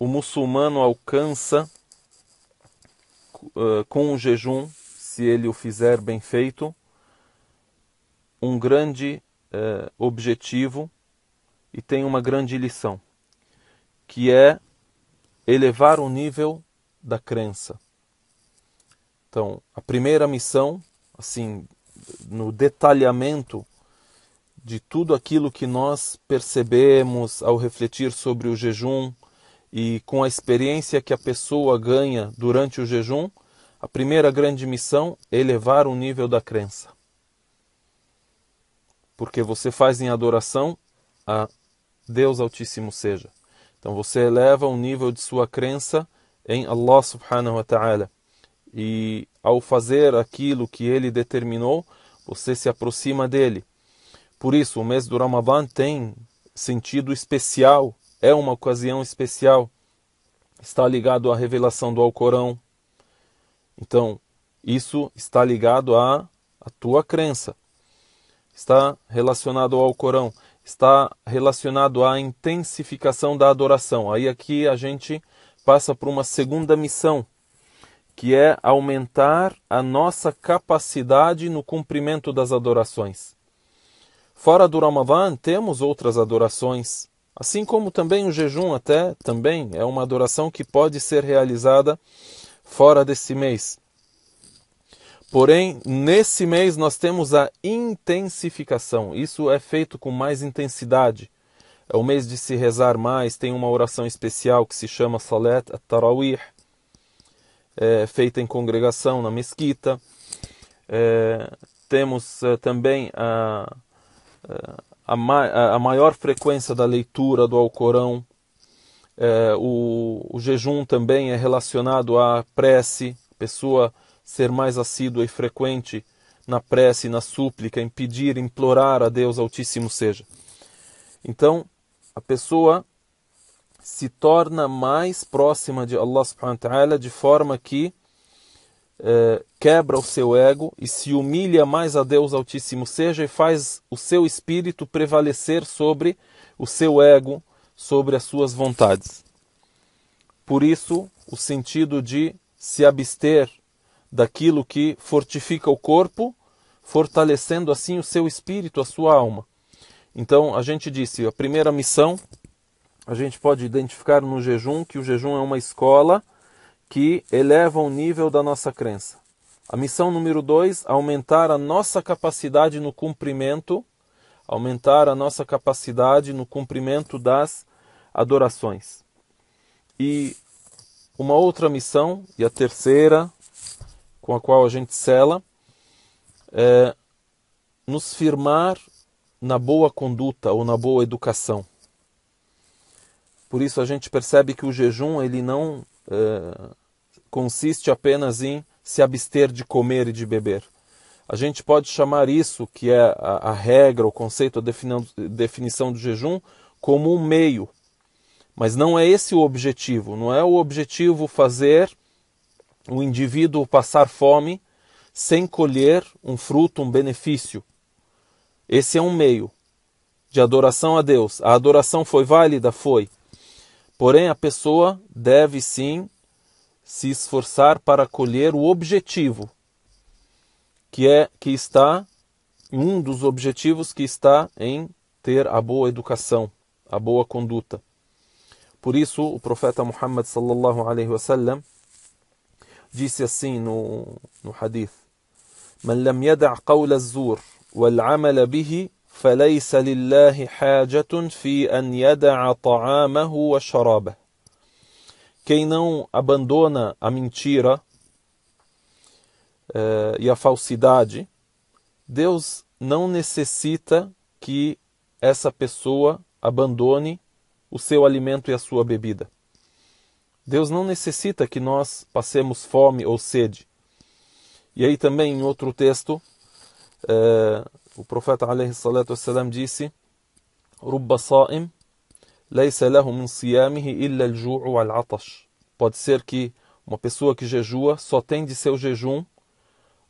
o muçulmano alcança uh, com o jejum, se ele o fizer bem feito, um grande uh, objetivo e tem uma grande lição, que é elevar o nível da crença. Então, a primeira missão, assim, no detalhamento de tudo aquilo que nós percebemos ao refletir sobre o jejum, e com a experiência que a pessoa ganha durante o jejum, a primeira grande missão é elevar o nível da crença. Porque você faz em adoração a Deus Altíssimo seja. Então você eleva o nível de sua crença em Allah subhanahu wa ta'ala. E ao fazer aquilo que ele determinou, você se aproxima dele. Por isso, o mês do Ramadã tem sentido especial é uma ocasião especial, está ligado à revelação do Alcorão. Então, isso está ligado à, à tua crença, está relacionado ao Alcorão, está relacionado à intensificação da adoração. Aí aqui a gente passa por uma segunda missão, que é aumentar a nossa capacidade no cumprimento das adorações. Fora do Ramadã, temos outras adorações Assim como também o jejum até também é uma adoração que pode ser realizada fora desse mês. Porém, nesse mês nós temos a intensificação. Isso é feito com mais intensidade. É o mês de se rezar mais, tem uma oração especial que se chama Salat at-Tarawih, é, feita em congregação na mesquita. É, temos é, também a eh, a, ma a maior frequência da leitura do Alcorão. É, o, o, jejum também é relacionado à prece, pessoa ser mais assídua e frequente na prece, na súplica, em pedir, implorar a Deus Altíssimo seja. Então, a pessoa se torna mais próxima de Allah subhanahu wa ta'ala de forma que é, quebra o seu ego e se humilha mais a Deus Altíssimo seja e faz o seu espírito prevalecer sobre o seu ego, sobre as suas vontades. Por isso, o sentido de se abster daquilo que fortifica o corpo, fortalecendo assim o seu espírito, a sua alma. Então, a gente disse, a primeira missão, a gente pode identificar no jejum que o jejum é uma escola que elevam o nível da nossa crença. A missão número dois, aumentar a nossa capacidade no cumprimento, aumentar a nossa capacidade no cumprimento das adorações. E uma outra missão, e a terceira, com a qual a gente cela, é nos firmar na boa conduta ou na boa educação. Por isso a gente percebe que o jejum ele não é, consiste apenas em se abster de comer e de beber. A gente pode chamar isso, que é a, a regra, o conceito, a definição do jejum, como um meio. Mas não é esse o objetivo. Não é o objetivo fazer o indivíduo passar fome sem colher um fruto, um benefício. Esse é um meio de adoração a Deus. A adoração foi válida? Foi. Porém, a pessoa deve sim se esforçar para colher o objetivo que é que está um dos objetivos que está em ter a boa educação, a boa conduta. Por isso o profeta Muhammad sallallahu alaihi wasallam disse assim no, no hadith: "Man lam يدع قول az-zur wal 'amal bihi فليس لله حاجة في أن يدع طعامه وشرابه quem não abandona a mentira é, e a falsidade, Deus não necessita que essa pessoa abandone o seu alimento e a sua bebida. Deus não necessita que nós passemos fome ou sede. E aí também em outro texto, é, o profeta a.s. disse: "Ruba sa'im pode ser que uma pessoa que jejua só tem de seu jejum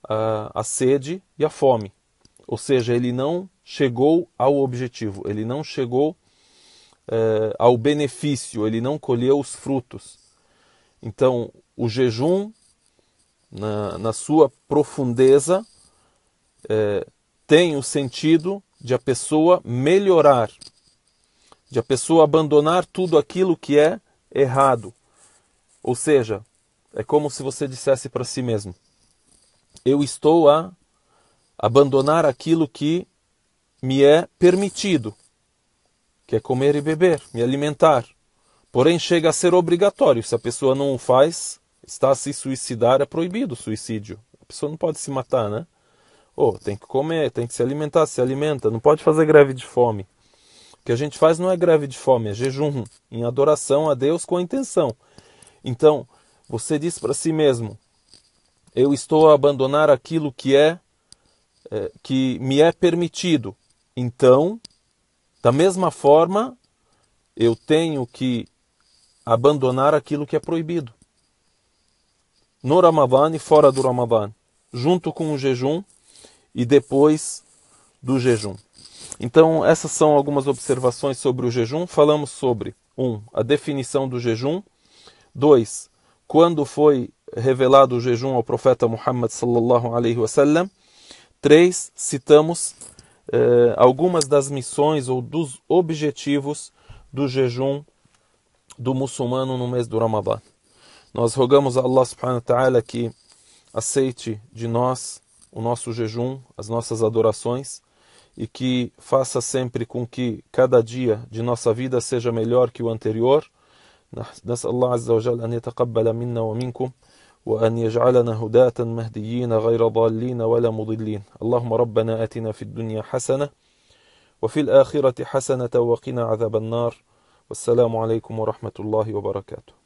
a, ah, a sede e a fome ou seja ele não chegou ao objetivo ele não chegou eh, ao benefício ele não colheu os frutos então o jejum na, na sua profundeza eh, tem o sentido de a pessoa melhorar de a pessoa abandonar tudo aquilo que é errado. Ou seja, é como se você dissesse para si mesmo: Eu estou a abandonar aquilo que me é permitido, que é comer e beber, me alimentar. Porém, chega a ser obrigatório. Se a pessoa não o faz, está a se suicidar, é proibido o suicídio. A pessoa não pode se matar, né? Oh, tem que comer, tem que se alimentar, se alimenta, não pode fazer greve de fome que a gente faz não é greve de fome, é jejum, em adoração a Deus com a intenção. Então, você diz para si mesmo: eu estou a abandonar aquilo que é, é que me é permitido. Então, da mesma forma, eu tenho que abandonar aquilo que é proibido. No Ramadã e fora do Ramadã, junto com o jejum e depois do jejum. Então, essas são algumas observações sobre o jejum. Falamos sobre 1. Um, a definição do jejum. 2. Quando foi revelado o jejum ao profeta Muhammad sallallahu alaihi wasallam. 3. Citamos eh, algumas das missões ou dos objetivos do jejum do muçulmano no mês do Ramadã. Nós rogamos a Allah subhanahu wa ta'ala que aceite de nós o nosso jejum, as nossas adorações e que faça sempre com que cada dia de nossa vida seja melhor que o anterior. نسأل الله عز وجل أن يتقبل منا ومنكم وأن يجعلنا هداة مهديين غير ضالين ولا مضلين اللهم ربنا آتنا في الدنيا حسنة وفي الآخرة حسنة وقنا عذاب النار والسلام عليكم ورحمة الله وبركاته